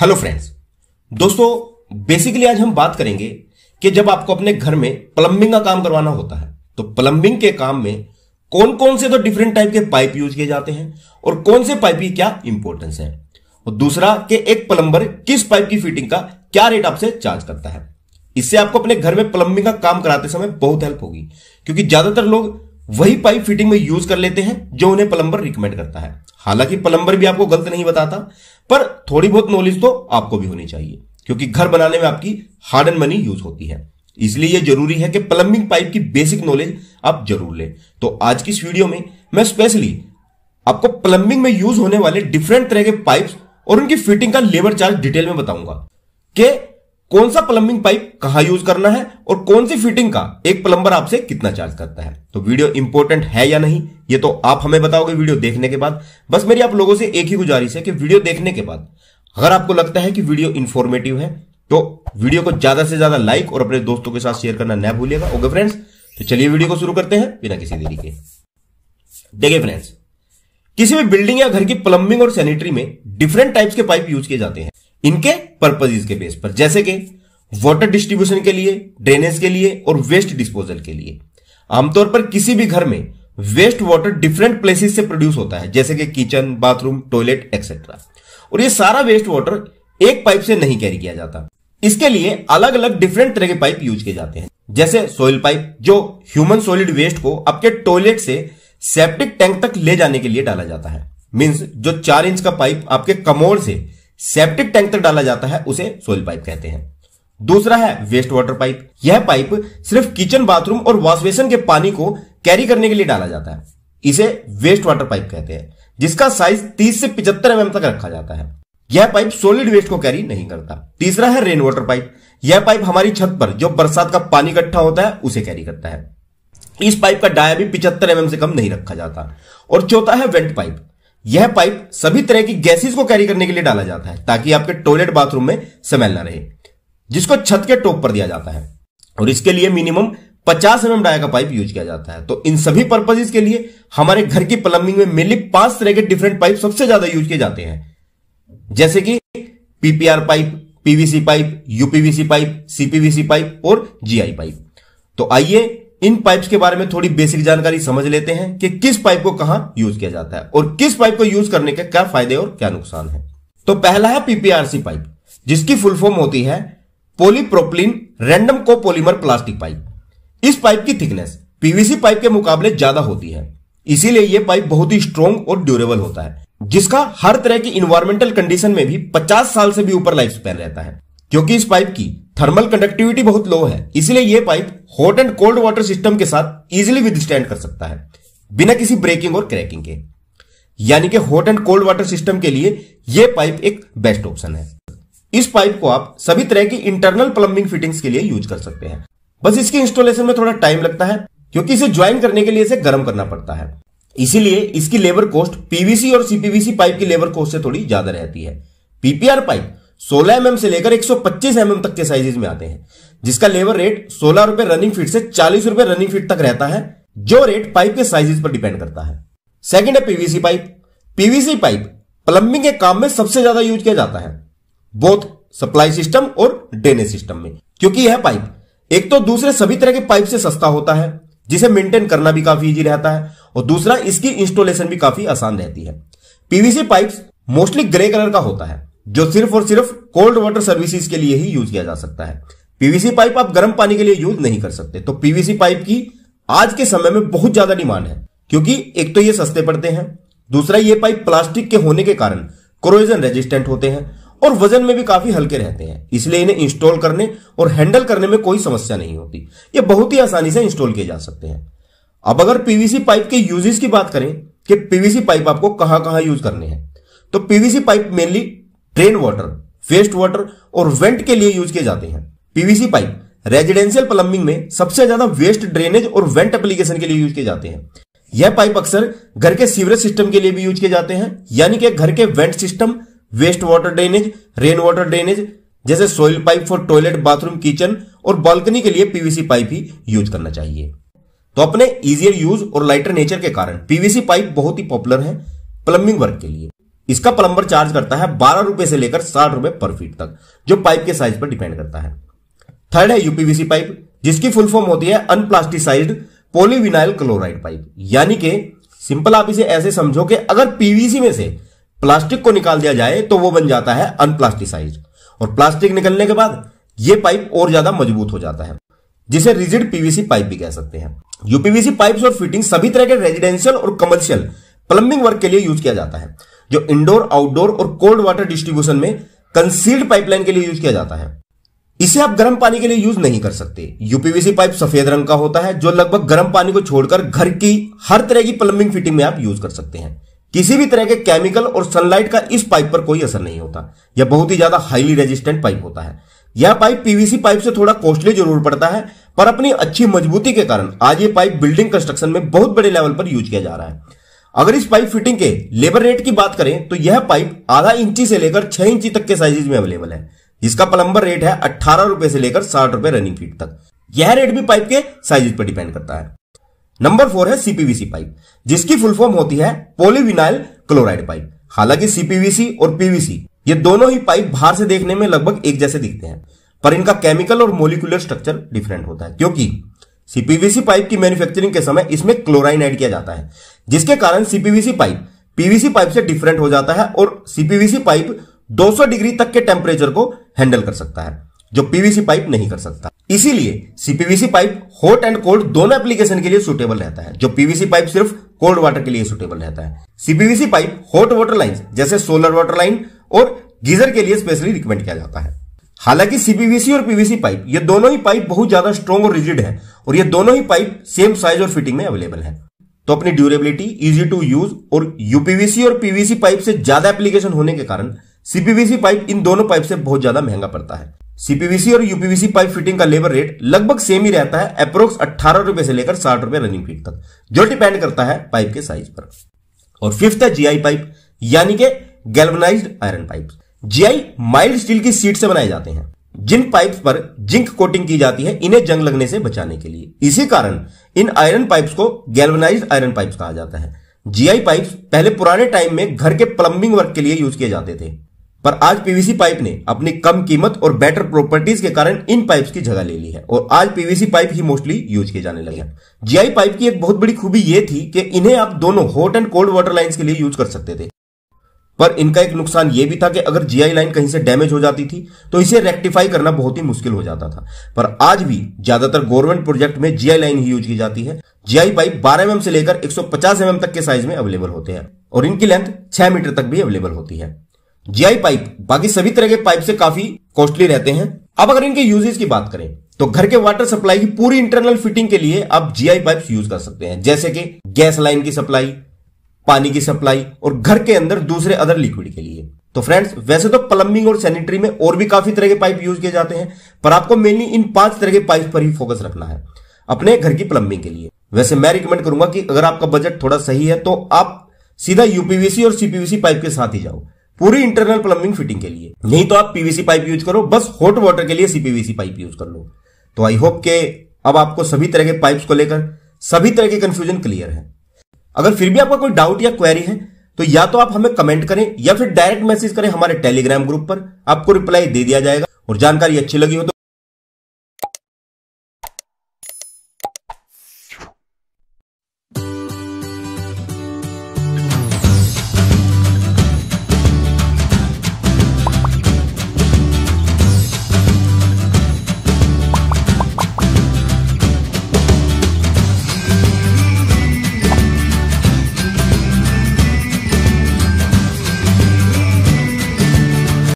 hello friends दोस्तों basically आज हम बात करेंगे कि जब आपको अपने घर में प्लम्बिंग का काम करवाना होता है तो प्लम्बिंग के काम में कौन कौन से तो डिफरेंट टाइप के पाइप यूज किए जाते हैं और कौन से पाइप की क्या इंपॉर्टेंस है और दूसरा कि एक प्लम्बर किस पाइप की फिटिंग का क्या रेट आपसे चार्ज करता है इससे आपको अपने घर में प्लम्बिंग का काम कराते समय बहुत हेल्प होगी क्योंकि ज्यादातर लोग वही पाइप फिटिंग में यूज कर लेते हैं जो उन्हें प्लम्बर रिकमेंड करता है हालांकि प्लम्बर भी आपको गलत नहीं बताता पर थोड़ी बहुत नॉलेज तो आपको भी होनी चाहिए क्योंकि घर बनाने में आपकी हार्ड एंड मनी यूज होती है इसलिए यह जरूरी है कि प्लम्बिंग पाइप की बेसिक नॉलेज आप जरूर लें तो आज की इस वीडियो में मैं स्पेशली आपको प्लम्बिंग में यूज होने वाले डिफरेंट तरह के पाइप और उनकी फिटिंग का लेबर चार्ज डिटेल में बताऊंगा कि कौन सा प्लम्बिंग पाइप कहां यूज करना है और कौन सी फिटिंग का एक प्लम्बर आपसे कितना चार्ज करता है तो वीडियो इंपॉर्टेंट है या नहीं ये तो आप हमें बताओगे वीडियो देखने के बाद बस मेरी आप लोगों से एक ही गुजारिश है कि वीडियो देखने के बाद अगर आपको लगता है कि वीडियो इंफॉर्मेटिव है तो वीडियो को ज्यादा से ज्यादा लाइक और अपने दोस्तों के साथ शेयर करना न भूलिएगा ओके फ्रेंड्स तो चलिए वीडियो को शुरू करते हैं बिना किसी देरी के देखिए फ्रेंड्स किसी भी बिल्डिंग या घर की प्लम्बिंग और सैनिटरी में डिफरेंट टाइप्स के पाइप यूज किए जाते हैं इनके पर्पजेज के बेस पर जैसे कि वाटर डिस्ट्रीब्यूशन के लिए ड्रेनेज के लिए और वेस्ट डिस्पोजल के लिए आमतौर पर किसी भी घर में वेस्ट वाटर डिफरेंट प्लेसेस से प्रोड्यूस होता है जैसे कि किचन बाथरूम टॉयलेट एक्सेट्रा और ये सारा वेस्ट वाटर एक पाइप से नहीं कैरी किया जाता इसके लिए अलग अलग डिफरेंट तरह के पाइप यूज किए जाते हैं जैसे सोयल पाइप जो ह्यूमन सॉलिड वेस्ट को आपके टॉयलेट से सेप्टिक टैंक तक ले जाने के लिए डाला जाता है मीन्स जो चार इंच का पाइप आपके कमोड़ से सेप्टिक टैंक तक डाला जाता है उसे सोइल पाइप कहते हैं दूसरा है वेस्ट वाटर पाइप यह पाइप सिर्फ किचन बाथरूम और वॉशबेसन के पानी को कैरी करने के लिए डाला जाता है इसे वेस्ट वाटर पाइप कहते हैं जिसका साइज 30 से 75 एमएम mm तक रखा जाता है यह पाइप सोलिड वेस्ट को कैरी नहीं करता तीसरा है रेन वाटर पाइप यह पाइप हमारी छत पर जो बरसात का पानी इकट्ठा होता है उसे कैरी करता है इस पाइप का डाया भी पिछहत्तर एमएम mm से कम नहीं रखा जाता और चौथा है वेंट पाइप यह पाइप सभी तरह की गैसेस को कैरी करने के लिए डाला जाता है ताकि आपके टॉयलेट बाथरूम में स्मेल ना रहे जिसको छत के टॉप पर दिया जाता है और इसके लिए मिनिमम 50 एम डाया का पाइप यूज किया जाता है तो इन सभी पर्पजेज के लिए हमारे घर की प्लम्बिंग में मेनली पांच तरह के डिफरेंट पाइप सबसे ज्यादा यूज किए जाते हैं जैसे कि PPR pipe PVC pipe UPVC pipe CPVC pipe और जीआई पाइप तो आइए इन पाइप्स के बारे में थोड़ी बेसिक जानकारी समझ लेते हैं कि किस पाइप को कहां यूज किया जाता है और किस पाइप को यूज करने के क्या फायदे और क्या नुकसान है तो पहला है पीपीआरसी पाइप जिसकी फुल फॉर्म होती है polypropylene random polymer plastic pipe इस पाइप की थिकनेस पीवीसी पाइप के मुकाबले ज्यादा होती है इसीलिए यह पाइप बहुत ही स्ट्रॉन्ग और ड्यूरेबल होता है जिसका हर तरह की इन्वायरमेंटल कंडीशन में भी 50 साल से भी ऊपर लाइफ स्पैन रहता है क्योंकि इस पाइप की थर्मल कंडक्टिविटी बहुत लो है इसलिए यह pipe hot and cold water system के साथ इजिली विदस्टैंड कर सकता है बिना किसी ब्रेकिंग और क्रैकिंग के यानी कि hot and cold water system के लिए यह पाइप एक बेस्ट ऑप्शन है इस पाइप को आप सभी तरह की इंटरनल प्लम्बिंग फिटिंग्स के लिए यूज कर सकते हैं बस इसकी इंस्टॉलेशन में थोड़ा टाइम लगता है क्योंकि इसे ज्वाइन करने के लिए इसे गर्म करना पड़ता है इसीलिए इसकी लेबर कॉस्ट पीवीसी और सीपीवीसी पाइप की लेबर कॉस्ट से थोड़ी ज्यादा रहती है पीपीआर पाइप सोलह एमएम से लेकर 125 एम एमएम तक के साइजेज में आते हैं जिसका लेबर रेट सोलह रुपए रनिंग फीट से चालीस रुपए रनिंग फीट तक रहता है जो रेट पाइप के साइजेज पर डिपेंड करता है सेकेंड है PVC pipe PVC pipe plumbing के काम में सबसे ज्यादा यूज किया जाता है बोथ सप्लाई सिस्टम और ड्रेनेज सिस्टम में क्योंकि यह पाइप एक तो दूसरे सभी तरह के पाइप से सस्ता होता है जिसे मेंटेन करना भी काफी इजी रहता है और दूसरा इसकी इंस्टॉलेशन भी काफी आसान रहती है PVC pipes mostly grey colour का होता है जो सिर्फ और सिर्फ कोल्ड वाटर सर्विसेज के लिए ही यूज किया जा सकता है पीवीसी पाइप आप गर्म पानी के लिए यूज नहीं कर सकते तो पीवीसी पाइप की आज के समय में बहुत ज्यादा डिमांड है क्योंकि एक तो ये सस्ते पड़ते हैं दूसरा ये पाइप प्लास्टिक के होने के कारण क्रोजन रेजिस्टेंट होते हैं और वजन में भी काफी हल्के रहते हैं इसलिए इन्हें इंस्टॉल करने और हैंडल करने में कोई समस्या नहीं होती ये बहुत ही आसानी से इंस्टॉल किए जा सकते हैं अब अगर पीवीसी पाइप के यूजेस की बात करें कि पीवीसी पाइप आपको कहां कहां यूज करने हैं तो PVC pipe mainly drain water waste water और वेंट के लिए यूज किए जाते हैं पीवीसी पाइप रेजिडेंशियल प्लम्बिंग में सबसे ज्यादा वेस्ट ड्रेनेज और वेंट एप्लीकेशन के लिए यूज किए जाते हैं यह पाइप अक्सर घर के सीवरेज सिस्टम के लिए भी यूज किए जाते हैं यानी कि घर के vent system waste water drainage rain water drainage जैसे soil pipe for toilet bathroom kitchen और बालकनी के लिए पीवीसी पाइप ही यूज करना चाहिए तो अपने इजियर यूज और लाइटर नेचर के कारण पीवीसी पाइप बहुत ही पॉपुलर है प्लम्बिंग वर्क के लिए इसका प्लम्बर चार्ज करता है बारह रुपए से लेकर साठ रुपए पर फीट तक जो पाइप के साइज पर डिपेंड करता है थर्ड है यूपीवीसी पाइप जिसकी फुल फॉर्म होती है अनप्लास्टिसाइज्ड पोलिविनाइल क्लोराइड पाइप यानी कि सिंपल आप इसे ऐसे समझो कि अगर पीवीसी में से प्लास्टिक को निकाल दिया जाए तो वो बन जाता है अनप्लास्टिसाइज और प्लास्टिक निकलने के बाद ये पाइप और ज्यादा मजबूत हो जाता है जिसे रिजिड पीवीसी पाइप भी कह सकते हैं यूपीवीसी पाइप्स और फिटिंग सभी तरह के रेजिडेंशियल और कमर्शियल प्लम्बिंग वर्क के लिए यूज किया जाता है जो इंडोर आउटडोर और कोल्ड वाटर डिस्ट्रीब्यूशन में कंसील्ड पाइपलाइन के लिए यूज किया जाता है इसे आप गर्म पानी के लिए यूज नहीं कर सकते यूपीवीसी पाइप सफेद रंग का होता है जो लगभग गर्म पानी को छोड़कर घर की हर तरह की प्लम्बिंग फिटिंग में आप यूज कर सकते हैं किसी भी तरह के केमिकल और सनलाइट का इस पाइप पर कोई असर नहीं होता यह बहुत ही ज्यादा हाईली रेजिस्टेंट पाइप होता है यह पाइप पीवीसी पाइप से थोड़ा कॉस्टली जरूर पड़ता है पर अपनी अच्छी मजबूती के कारण आज ये पाइप बिल्डिंग कंस्ट्रक्शन में बहुत बड़े लेवल पर यूज किया जा रहा है अगर इस पाइप फिटिंग के लेबर रेट की बात करें तो यह पाइप आधा इंची से लेकर छह इंची तक के साइजेज में अवेलेबल है जिसका प्लम्बर रेट है अट्ठारह रुपए से लेकर साठ रुपए रनिंग फीट तक यह रेट भी पाइप के साइजेज पर डिपेंड करता है नंबर फोर है सीपीवीसी पाइप जिसकी फुल फॉर्म होती है पोलीविनाइल क्लोराइड पाइप हालांकि सीपीवीसी और पीवीसी ये दोनों ही पाइप बाहर से देखने में लगभग एक जैसे दिखते हैं पर इनका केमिकल और मोलिकुलर स्ट्रक्चर डिफरेंट होता है क्योंकि सीपीवीसी पाइप की मैन्युफैक्चरिंग के समय इसमें क्लोराइन ऐड किया जाता है जिसके कारण सीपीवीसी पाइप पीवीसी पाइप से डिफरेंट हो जाता है और सीपीवीसी पाइप 200 डिग्री तक के टेम्परेचर को हैंडल कर सकता है जो पीवीसी पाइप नहीं कर सकता इसीलिए CPVC pipe hot and cold दोनों एप्लीकेशन के लिए सुटेबल रहता है जो पीवीसी पाइप सिर्फ कोल्ड वाटर के लिए सुटेबल रहता है CPVC pipe hot water line जैसे सोलर वाटर लाइन और गीजर के लिए स्पेशली रिकमेंड किया जाता है हालांकि सीपीवीसी और पीवीसी पाइप ये दोनों ही पाइप बहुत ज्यादा स्ट्रॉन्ग और रिजिड है और ये दोनों ही पाइप सेम साइज और फिटिंग में अवेलेबल है तो अपनी ड्यूरेबिलिटी इजी टू यूज और यूपीवीसी और पीवीसी पाइप से ज्यादा एप्लीकेशन होने के कारण सीपीवीसी पाइप इन दोनों पाइप से बहुत ज्यादा महंगा पड़ता है सीपीवीसी और यूपीवीसी पाइप फिटिंग का लेबर रेट लगभग सेम ही रहता है अप्रोक्स अट्ठारह रुपए से लेकर साठ रुपए रनिंग फीट तक जो डिपेंड करता है पाइप के साइज पर और फिफ्थ है जीआई पाइप यानी कि galvanised iron pipe GI mild steel की सीट से बनाए जाते हैं जिन पाइप पर जिंक कोटिंग की जाती है इन्हें जंग लगने से बचाने के लिए इसी कारण इन आयरन पाइप्स को गैल्वनाइज्ड आयरन पाइप्स कहा जाता है जीआई पाइप्स पहले पुराने टाइम में घर के प्लम्बिंग वर्क के लिए यूज किए जाते थे पर आज पीवीसी पाइप ने अपनी कम कीमत और बेटर प्रॉपर्टीज के कारण इन पाइप्स की जगह ले ली है और आज पीवीसी पाइप ही मोस्टली यूज किए जाने लगे हैं जीआई पाइप की एक बहुत बड़ी खूबी यह थी कि इन्हें आप दोनों hot and cold water lines के लिए यूज कर सकते थे पर इनका एक नुकसान यह भी था कि अगर जीआई लाइन कहीं से डैमेज हो जाती थी तो इसे रेक्टिफाई करना बहुत ही मुश्किल हो जाता था पर आज भी ज्यादातर गवर्नमेंट प्रोजेक्ट में जीआई लाइन ही यूज की जाती है जीआई पाइप 12 एमएम से लेकर 150 एमएम तक के साइज में अवेलेबल होते हैं और इनकी लेंथ छह मीटर तक भी अवेलेबल होती है जीआई पाइप बाकी सभी तरह के पाइप से काफी कॉस्टली रहते हैं अब अगर इनके यूजेज की बात करें तो घर के वाटर सप्लाई की पूरी इंटरनल फिटिंग के लिए आप जीआई पाइप यूज कर सकते हैं जैसे कि गैस लाइन की सप्लाई पानी की सप्लाई और घर के अंदर दूसरे अदर लिक्विड के लिए तो फ्रेंड्स वैसे तो प्लम्बिंग और सैनिटरी में और भी काफी तरह के पाइप यूज किए जाते हैं पर आपको मेनली इन पांच तरह के पाइप पर ही फोकस रखना है अपने घर की प्लम्बिंग के लिए वैसे मैं रिकमेंड करूंगा कि अगर आपका बजट थोड़ा सही है तो आप सीधा यूपीवीसी और सीपीवीसी पाइप के साथ ही जाओ पूरी इंटरनल प्लम्बिंग फिटिंग के लिए नहीं तो आप पीवीसी पाइप यूज करो बस हॉट वाटर के लिए सीपीवीसी पाइप यूज कर लो तो आई होप के अब आपको सभी तरह के पाइप्स को लेकर सभी तरह के कंफ्यूजन क्लियर है अगर फिर भी आपका कोई डाउट या क्वेरी है तो या तो आप हमें कमेंट करें या फिर डायरेक्ट मैसेज करें हमारे टेलीग्राम ग्रुप पर आपको रिप्लाई दे दिया जाएगा और जानकारी अच्छी लगी हो तो